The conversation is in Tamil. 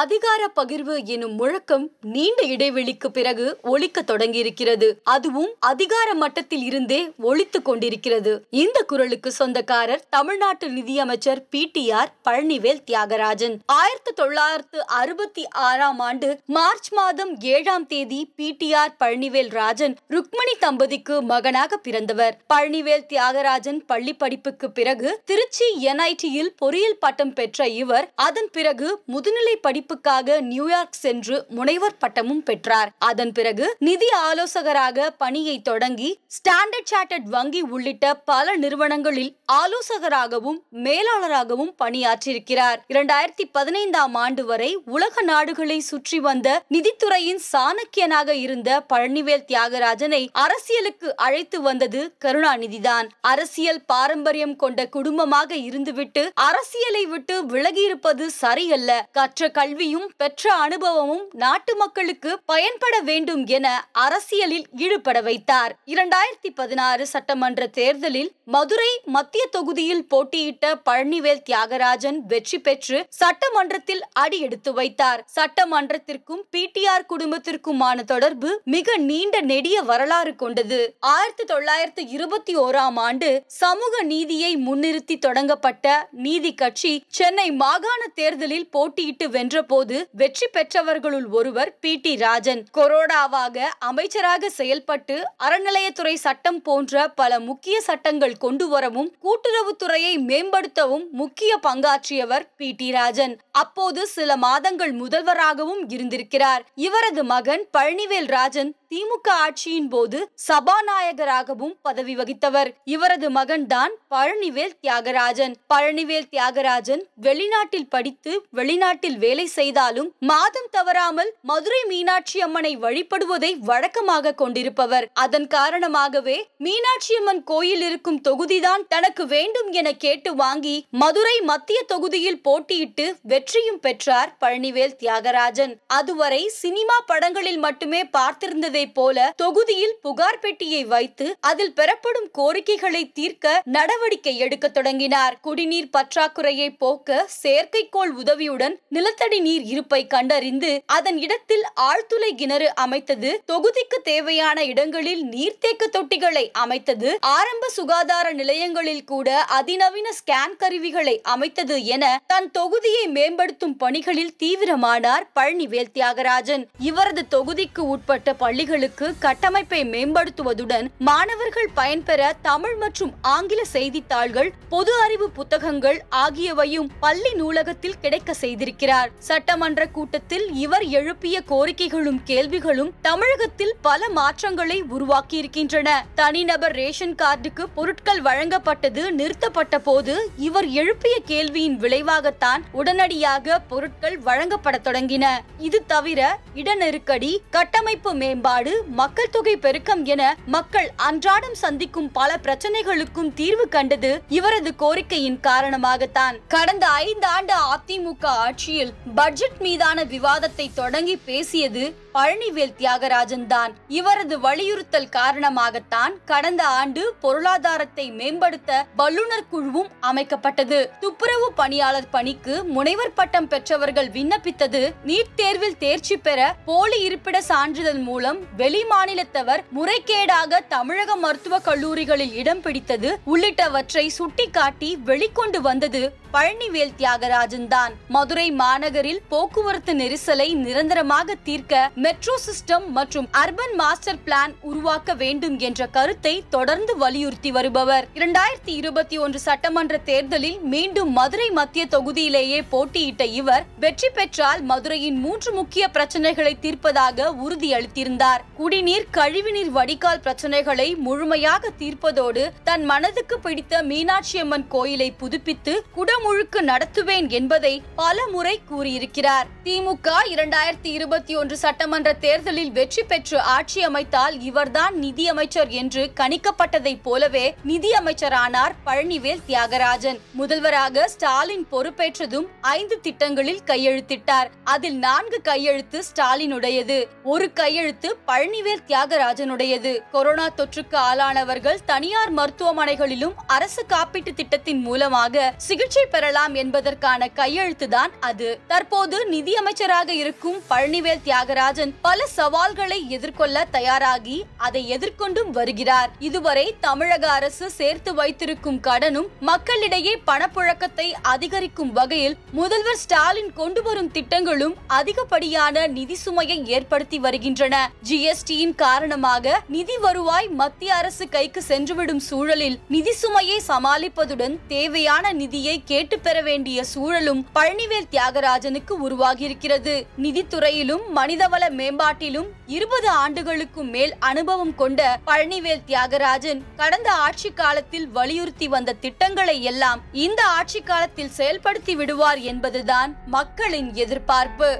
அதிகார பகிர்வு எனும் முழக்கம் நீண்ட இடைவெளிக்கு பிறகு ஒழிக்க தொடங்கியிருக்கிறது அதுவும் அதிகார மட்டத்தில் இருந்தே ஒழித்து கொண்டிருக்கிறது இந்த குரலுக்கு சொந்தக்காரர் தமிழ்நாட்டு நிதியமைச்சர் P T R Palanivel Thiagarajan ஆயிரத்தி தொள்ளாயிரத்து அறுபத்தி ஆறாம் ஆண்டு மார்ச் மாதம் ஏழாம் தேதி P T R Palanivel Rajan Rukmani தம்பதிக்கு மகனாக பிறந்தவர் பழனிவேல் தியாகராஜன் பள்ளி படிப்புக்கு பிறகு திருச்சி என்ஐடியில் பொறியியல் பட்டம் பெற்ற இவர் அதன் பிறகு முதுநிலை படி படிப்புக்காக நியூயார்க் சென்று முனைவர் பட்டமும் பெற்றார் அதன் பிறகு நிதி ஆலோசகராக பணியை தொடங்கி ஸ்டாண்டர்ட் சார்ட்டர்ட் வங்கி உள்ளிட்ட பல நிறுவனங்களில் ஆலோசகராகவும் மேலாளராகவும் பணியாற்றியிருக்கிறார் இரண்டாயிரத்தி பதினைந்தாம் ஆண்டு வரை உலக நாடுகளை சுற்றி வந்த நிதித்துறையின் சாணக்கியனாக இருந்த பழனிவேல் தியாகராஜனை அரசியலுக்கு அழைத்து வந்தது கருணாநிதிதான் அரசியல் பாரம்பரியம் கொண்ட குடும்பமாக இருந்துவிட்டு அரசியலை விட்டு விலகியிருப்பது சரியல்ல கற்ற கல்வி கல்வியும் பெற்ற அனுபவமும் நாட்டு மக்களுக்கு பயன்பட வேண்டும் என அரசியலில் ஈடுபட வைத்தார் இரண்டாயிரத்தி பதினாறு சட்டமன்ற தேர்தலில் மதுரை மத்திய தொகுதியில் போட்டியிட்ட பழனிவேல் தியாகராஜன் வெற்றி பெற்று சட்டமன்றத்தில் அடியெடுத்து வைத்தார் சட்டமன்றத்திற்கும் பிடிஆர் குடும்பத்திற்குமான தொடர்பு மிக நீண்ட நெடிய வரலாறு கொண்டது ஆயிரத்தி தொள்ளாயிரத்தி இருபத்தி ஓராம் ஆண்டு சமூக நீதியை முன்னிறுத்தி தொடங்கப்பட்ட நீதி கட்சி சென்னை மாகாண தேர்தலில் போட்டியிட்டு வென்று போது வெற்றி பெற்றவர்களுள் ஒருவர் பி டி ராஜன் கொரோடாவாக அமைச்சராக செயல்பட்டு அறநிலையத்துறை சட்டம் போன்ற பல முக்கிய சட்டங்கள் கொண்டு வரவும் கூட்டுறவுத்துறையை மேம்படுத்தவும் முக்கிய பங்காற்றியவர் பி டி ராஜன் அப்போது சில மாதங்கள் முதல்வராகவும் இருந்திருக்கிறார் இவரது மகன் பழனிவேல் ராஜன் திமுக ஆட்சியின் போது சபாநாயகராகவும் பதவி வகித்தவர் இவரது மகன்தான் பழனிவேல் தியாகராஜன் பழனிவேல் தியாகராஜன் வெளிநாட்டில் படித்து வெளிநாட்டில் வேலை செய்தாலும் மாதம் தவறாமல் மதுரை மீனாட்சி அம்மனை வழிபடுவதை வழக்கமாக கொண்டிருப்பவர் அதன் காரணமாகவே மீனாட்சி அம்மன் கோயில் இருக்கும் தொகுதிதான் தனக்கு வேண்டும் என கேட்டு வாங்கி மதுரை மத்திய தொகுதியில் போட்டியிட்டு வெற்றியும் பெற்றார் பழனிவேல் தியாகராஜன் அதுவரை சினிமா படங்களில் மட்டுமே பார்த்திருந்ததை செய்வதைப் போல தொகுதியில் புகார் பெட்டியை வைத்து அதில் பெறப்படும் கோரிக்கைகளை தீர்க்க நடவடிக்கை எடுக்க தொடங்கினார் குடிநீர் பற்றாக்குறையை போக்க செயற்கைக்கோள் உதவியுடன் நிலத்தடி நீர் இருப்பை கண்டறிந்து அதன் இடத்தில் ஆழ்துளை கிணறு அமைத்தது தொகுதிக்கு தேவையான இடங்களில் நீர்த்தேக்க தொட்டிகளை அமைத்தது ஆரம்ப சுகாதார நிலையங்களில் கூட அதிநவீன ஸ்கேன் கருவிகளை அமைத்தது என தன் தொகுதியை மேம்படுத்தும் பணிகளில் தீவிரமானார் பழனிவேல் தியாகராஜன் இவரது தொகுதிக்கு உட்பட்ட பள்ளி பள்ளிகளுக்கு கட்டமைப்பை மேம்படுத்துவதுடன் மாணவர்கள் பயன்பெற தமிழ் மற்றும் ஆங்கில செய்தித்தாள்கள் பொது அறிவு புத்தகங்கள் ஆகியவையும் பள்ளி நூலகத்தில் கிடைக்க செய்திருக்கிறார் சட்டமன்ற கூட்டத்தில் இவர் எழுப்பிய கோரிக்கைகளும் கேள்விகளும் தமிழகத்தில் பல மாற்றங்களை உருவாக்கியிருக்கின்றன தனிநபர் ரேஷன் கார்டுக்கு பொருட்கள் வழங்கப்பட்டது நிறுத்தப்பட்ட போது இவர் எழுப்பிய கேள்வியின் விளைவாகத்தான் உடனடியாக பொருட்கள் வழங்கப்பட தொடங்கின இது தவிர இடநெருக்கடி கட்டமைப்பு மேம்பாடு பயன்பாடு மக்கள் தொகை பெருக்கம் என மக்கள் அன்றாடம் சந்திக்கும் பல பிரச்சனைகளுக்கும் தீர்வு கண்டது இவரது கோரிக்கையின் காரணமாகத்தான் கடந்த ஐந்து ஆண்டு அதிமுக ஆட்சியில் பட்ஜெட் மீதான விவாதத்தை தொடங்கி பேசியது பழனிவேல் தியாகராஜன் தான் இவரது வலியுறுத்தல் காரணமாகத்தான் கடந்த ஆண்டு பொருளாதாரத்தை மேம்படுத்த வல்லுநர் குழுவும் அமைக்கப்பட்டது துப்புரவு பணியாளர் பணிக்கு முனைவர் பட்டம் பெற்றவர்கள் விண்ணப்பித்தது நீட் தேர்வில் தேர்ச்சி பெற போலி இருப்பிட சான்றிதழ் மூலம் வெளி மாநிலத்தவர் முறைகேடாக தமிழக மருத்துவக் கல்லூரிகளில் இடம் பிடித்தது உள்ளிட்டவற்றை சுட்டிக்காட்டி வெளிக்கொண்டு வந்தது பழனிவேல் தியாகராஜன் தான் மதுரை மாநகரில் போக்குவரத்து நெரிசலை நிரந்தரமாக தீர்க்க மெட்ரோ சிஸ்டம் மற்றும் அர்பன் மாஸ்டர் பிளான் உருவாக்க வேண்டும் என்ற கருத்தை தொடர்ந்து வலியுறுத்தி வருபவர் இரண்டாயிரத்தி இருபத்தி ஒன்று சட்டமன்ற தேர்தலில் மீண்டும் மதுரை மத்திய தொகுதியிலேயே போட்டியிட்ட இவர் வெற்றி பெற்றால் மதுரையின் மூன்று முக்கிய பிரச்சனைகளை தீர்ப்பதாக உறுதியளித்திருந்தார் குடிநீர் கழிவுநீர் வடிகால் பிரச்சனைகளை முழுமையாக தீர்ப்பதோடு தன் மனதுக்கு பிடித்த மீனாட்சி அம்மன் கோயிலை புதுப்பித்து குடம் முழுக்க நடத்துவேன் என்பதை பல முறை கூறியிருக்கிறார் திமுக இரண்டாயிரத்தி இருபத்தி ஒன்று சட்டமன்ற தேர்தலில் வெற்றி பெற்று ஆட்சி அமைத்தால் இவர்தான் நிதியமைச்சர் என்று கணிக்கப்பட்டதைப் போலவே நிதியமைச்சரானார் பழனிவேல் தியாகராஜன் முதல்வராக ஸ்டாலின் பொறுப்பேற்றதும் ஐந்து திட்டங்களில் கையெழுத்திட்டார் அதில் நான்கு கையெழுத்து ஸ்டாலினுடையது ஒரு கையெழுத்து பழனிவேல் தியாகராஜனுடையது கொரோனா தொற்றுக்கு ஆளானவர்கள் தனியார் மருத்துவமனைகளிலும் அரசு காப்பீட்டு திட்டத்தின் மூலமாக சிகிச்சை பெறலாம் என்பதற்கான கையெழுத்துதான் அது தற்போது நிதியமைச்சராக இருக்கும் பழனிவேல் தியாகராஜன் பல சவால்களை எதிர்கொள்ள தயாராகி அதை எதிர்கொண்டும் வருகிறார் இதுவரை தமிழக அரசு சேர்த்து வைத்திருக்கும் கடனும் மக்களிடையே பணப்புழக்கத்தை அதிகரிக்கும் வகையில் முதல்வர் ஸ்டாலின் கொண்டு வரும் திட்டங்களும் அதிகப்படியான நிதி சுமையை ஏற்படுத்தி வருகின்றன ஜிஎஸ்டியின் காரணமாக நிதி வருவாய் மத்திய அரசு கைக்கு சென்றுவிடும் சூழலில் நிதி சுமையை சமாளிப்பதுடன் தேவையான நிதியை கேட்டு கேட்டு பெற வேண்டிய சூழலும் பழனிவேல் தியாகராஜனுக்கு உருவாகியிருக்கிறது நிதித்துறையிலும் மனிதவள மேம்பாட்டிலும் இருபது ஆண்டுகளுக்கும் மேல் அனுபவம் கொண்ட பழனிவேல் தியாகராஜன் கடந்த ஆட்சி காலத்தில் வலியுறுத்தி வந்த திட்டங்களை எல்லாம் இந்த ஆட்சி காலத்தில் செயல்படுத்தி விடுவார் என்பதுதான் மக்களின் எதிர்பார்ப்பு